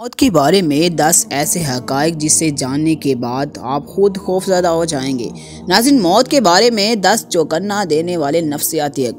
मौत के बारे में 10 ऐसे हकाइक जिसे जानने के बाद आप खुद खौफजदा हो जाएंगे नाजिन मौत के बारे में 10 चौकन्ना देने वाले नफसियाती हक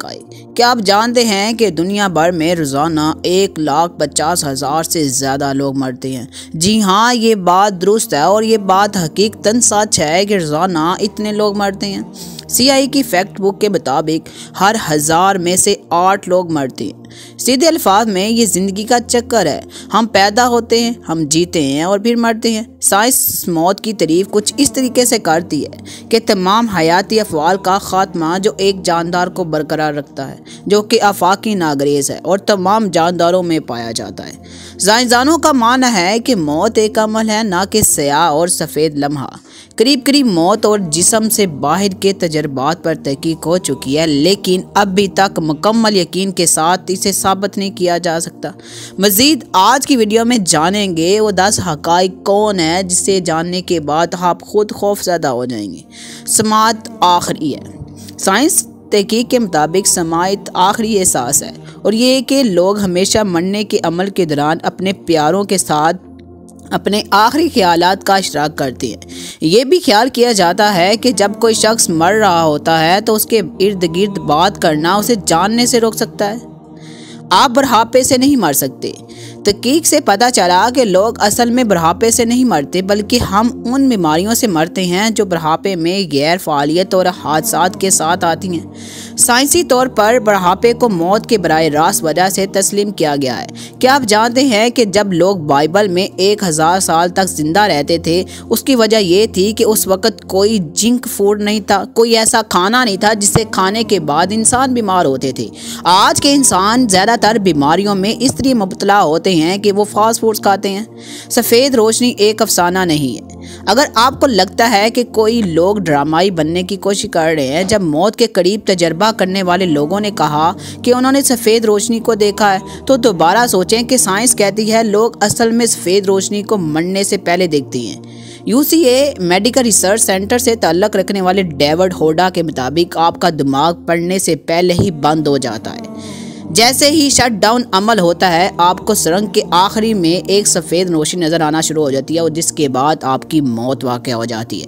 क्या आप जानते हैं कि दुनिया भर में रोज़ाना एक लाख पचास हज़ार से ज़्यादा लोग मरते हैं जी हाँ ये बात दुरुस्त है और ये बात हकीकता सच है कि रोज़ाना इतने लोग मरते हैं सी आई की फैक्ट बुक के मुताबिक हर हज़ार में से आठ लोग मरते हैं सीधे अल्फाज में ये ज़िंदगी का चक्कर है हम पैदा होते हैं हम जीते हैं और फिर मरते हैं साइंस मौत की तरीफ कुछ इस तरीके से करती है कि तमाम हयाती अफवाल का खात्मा जो एक जानदार को बरकरार रखता है जो कि आफाकी नागरेज है और तमाम जानदारों में पाया जाता है साइंसदानों का मानना है कि मौत एक अमल है ना कि सयाह और सफ़ेद लम्हा करीब करीब मौत और जिसम से बाहर के तजर्बात पर तहकीक हो चुकी है लेकिन अभी तक मुकम्मल यकीन के साथ इसे साबित नहीं किया जा सकता मज़ीद आज की वीडियो में जानेंगे वो दस हक़ कौन है जिसे जानने के बाद आप खुद खौफजदा हो जाएंगे समात आखिरी है साइंस तहकीक के मुताबिक समात आखिरी एहसास है और ये कि लोग हमेशा मरने के अमल के दौरान अपने प्यारों के साथ अपने आखिरी ख्याल का अशराक करती है ये भी ख्याल किया जाता है कि जब कोई शख्स मर रहा होता है तो उसके इर्द गिर्द बात करना उसे जानने से रोक सकता है आप बुढ़ापे से नहीं मर सकते तहकीक से पता चला कि लोग असल में बुढ़ापे से नहीं मरते बल्कि हम उन बीमारियों से मरते हैं जो बुढ़ापे में गैर फालियत और हादसा के साथ आती हैं साइंसी तौर पर बुढ़ापे को मौत के बर रास्त वजह से तस्लीम किया गया है क्या आप जानते हैं कि जब लोग बाइबल में एक हज़ार साल तक ज़िंदा रहते थे उसकी वजह यह थी कि उस वक़्त कोई जिंक फूड नहीं था कोई ऐसा खाना नहीं था जिससे खाने के बाद इंसान बीमार होते थे आज के इंसान ज़्यादातर बीमारियों में इसलिए मुबतला होते हैं कि वो फास्ट फूड्स खाते हैं सफ़ेद रोशनी एक अफसाना नहीं है अगर आपको लगता है कि कोई लोग ड्रामाई बनने की कोशिश कर रहे हैं जब मौत के करीब तजर्बा करने वाले लोगों ने कहा कि उन्होंने सफ़ेद रोशनी को देखा है तो दोबारा सोचें कि साइंस कहती है लोग असल में सफ़ेद रोशनी को मरने से पहले देखती हैं यू मेडिकल रिसर्च सेंटर से ताल्लक रखने वाले डेविड होडा के मुताबिक आपका दिमाग पढ़ने से पहले ही बंद हो जाता है जैसे ही शट डाउन अमल होता है आपको सुरंग के आखिरी में एक सफ़ेद रोशनी नज़र आना शुरू हो जाती है और जिसके बाद आपकी मौत वाक़ हो जाती है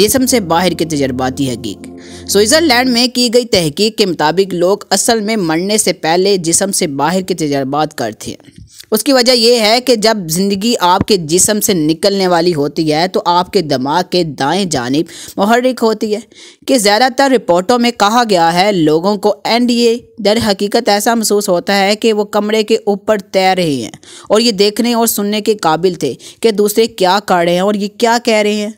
जिसम से बाहर की तजर्बाती हकीक स्विट्ज़रलैंड में की गई तहकीक के मुताबिक लोग असल में मरने से पहले जिसम से बाहर के तजर्बात करते हैं उसकी वजह यह है कि जब ज़िंदगी आपके जिसम से निकलने वाली होती है तो आपके दिमाग के दाएं जानब महरिक होती है कि ज़्यादातर रिपोर्टों में कहा गया है लोगों को एंड ये दर हकीकत ऐसा महसूस होता है कि वो कमरे के ऊपर तैर रहे हैं और ये देखने और सुनने के काबिल थे कि दूसरे क्या कर रहे हैं और ये क्या कह रहे हैं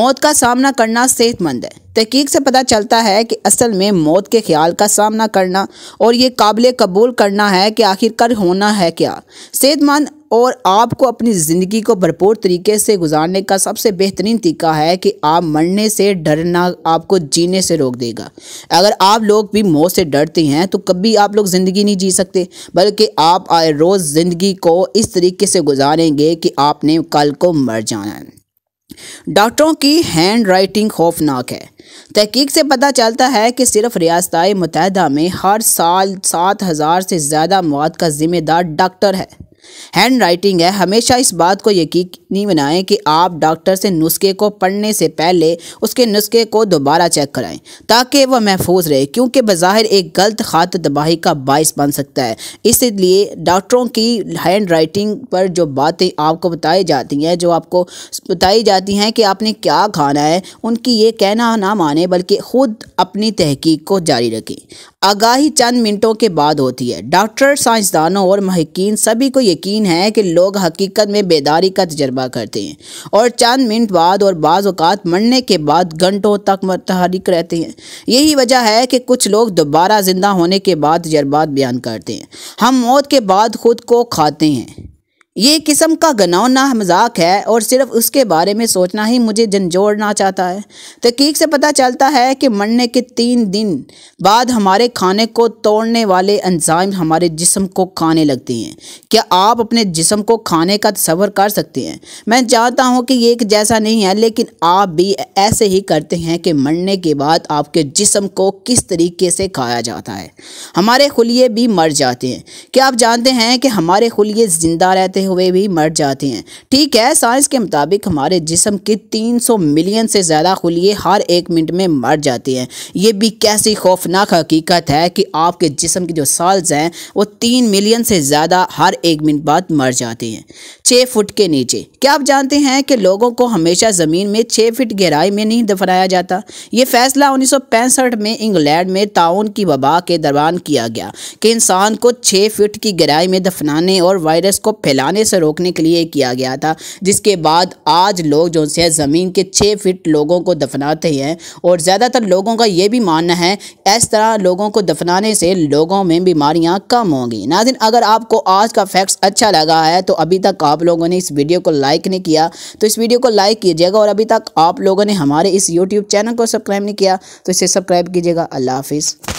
मौत का सामना करना सेहतमंद है तहकीक से पता चलता है कि असल में मौत के ख्याल का सामना करना और ये काबिल कबूल करना है कि आखिरकार होना है क्या सेहतमंद और आपको अपनी ज़िंदगी को भरपूर तरीके से गुजारने का सबसे बेहतरीन तरीका है कि आप मरने से डरना आपको जीने से रोक देगा अगर आप लोग भी मौत से डरते हैं तो कभी आप लोग ज़िंदगी नहीं जी सकते बल्कि आप आए रोज़ ज़िंदगी को इस तरीके से गुजारेंगे कि आपने कल को मर जाना है डॉक्टरों की हैंड राइटिंग खौफनाक है तहकीक से पता चलता है कि सिर्फ रियासत मुतहदा में हर साल सात हज़ार से ज़्यादा मौत का ज़िम्मेदार डॉक्टर है हैंड राइटिंग है हमेशा इस बात को यकीनी बनाएं कि आप डॉक्टर से नुस्खे को पढ़ने से पहले उसके नुस्खे को दोबारा चेक कराएं ताकि वह महफूज रहे क्योंकि बाहिर एक गलत खात तबाही का बायस बन सकता है इसलिए डॉक्टरों की हैंड राइटिंग पर जो बातें आपको बताई जाती हैं जो आपको बताई जाती हैं कि आपने क्या खाना है उनकी ये कहना ना माने बल्कि खुद अपनी तहकीक को जारी रखें आगाही चंद मिनटों के बाद होती है डॉक्टर साइंसदानों और महकिन सभी को यकीन है कि लोग हकीकत में बेदारी का तजर्बा करते हैं और चंद मिनट बाद और बाज़ अवत मरने के बाद घंटों तक मतहरिक रहते हैं यही वजह है कि कुछ लोग दोबारा ज़िंदा होने के बाद तजर्बात बयान करते हैं हम मौत के बाद खुद को खाते हैं ये किस्म का गनौना मजाक है और सिर्फ उसके बारे में सोचना ही मुझे झंझोड़ना चाहता है तहकीक से पता चलता है कि मरने के तीन दिन बाद हमारे खाने को तोड़ने वाले एंजाइम हमारे जिसम को खाने लगती हैं क्या आप अपने जिसम को खाने का तस्वर कर सकते हैं मैं चाहता हूँ कि ये एक जैसा नहीं है लेकिन आप भी ऐसे ही करते हैं कि मरने के बाद आपके जिसम को किस तरीके से खाया जाता है हमारे खुलिए भी मर जाते हैं क्या आप जानते हैं कि हमारे खुलिए ज़िंदा रहते हुए भी मर जाती हैं ठीक है साइंस के मुताबिक हमारे जिसम के 300 मिलियन से ज़्यादा खुलिए हर एक मिनट में मर जाती हैं ये भी कैसी खौफनाक हकीकत है कि आपके जिसम की जो साल्स हैं वो तीन मिलियन से ज़्यादा हर एक मिनट बाद मर जाती हैं छः फुट के नीचे क्या आप जानते हैं कि लोगों को हमेशा ज़मीन में छः फिट गहराई में नहीं दफनाया जाता ये फैसला उन्नीस में इंग्लैंड में ताउन की वबा के दौरान किया गया कि इंसान को छः फिट की गहराई में दफनाने और वायरस को फैलाने आने से रोकने के लिए किया गया था जिसके बाद आज लोग जो से ज़मीन के छः फिट लोगों को दफनाते हैं और ज़्यादातर लोगों का ये भी मानना है इस तरह लोगों को दफनाने से लोगों में बीमारियाँ कम होंगी नाजिन अगर आपको आज का फैक्ट्स अच्छा लगा है तो अभी तक आप लोगों ने इस वीडियो को लाइक नहीं किया तो इस वीडियो को लाइक कीजिएगा और अभी तक आप लोगों ने हमारे इस यूट्यूब चैनल को सब्सक्राइब नहीं किया तो इसे सब्सक्राइब कीजिएगा अल्लाह हाफिज़